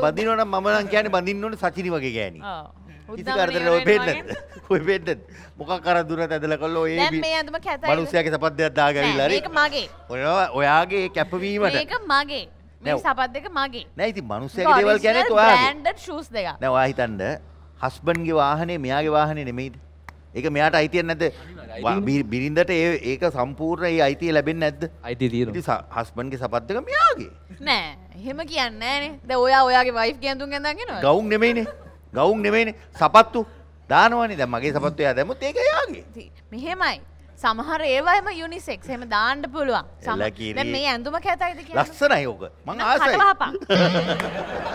බඳනට මමනන් කියන බඳන්නට සචිනි වගේ ගෑන කරදර පෙන්න ඔය පෙන්න මොක කරදුර ඇදල කොල්ල ඔය මනුසයක සපත් දෙයක් දාගවිල්ල මගේ ඔය ඔයාගේ කැපවීමට මගේ සපත් දෙක මගේ නැති මනුසය දෙවල් ගැන න්ඩ ශස් දෙක නවාහිතන්ඩ හස්බන්ගේ වාහනේ මෙයාගේ වාහනේ නෙමෙයිද ඒක මෙයාට අයිතිය නැද බිරිඳට ඒ ඒක සම්පූර්ණ ඒ අයිතිය ලැබෙන්නේ නැද්ද? අයිතිය තියෙනවා. හස්බන්ඩ්ගේ සපත් එක මෙයාගේ. නෑ, එහෙම කියන්නේ නෑනේ. දැන් ඔයා ඔයාගේ වයිෆ් ගේ ඇඳුම් ගෙන්දන් එනවද? ගවුම් නෙමෙයිනේ. ගවුම් නෙමෙයිනේ. සපත්තු දානවනේ. දැන් මගේ සපත්තු එයා දැම්මොත් ඒක එයාගේ. මෙහෙමයි. සමහර ඒවම යුනිසෙක්ස් එහෙම දාන්න පුළුවන්. දැන් මේ ඇඳුම කැතයිද කියලා. ලස්සනයි ඕක. මං ආසයි.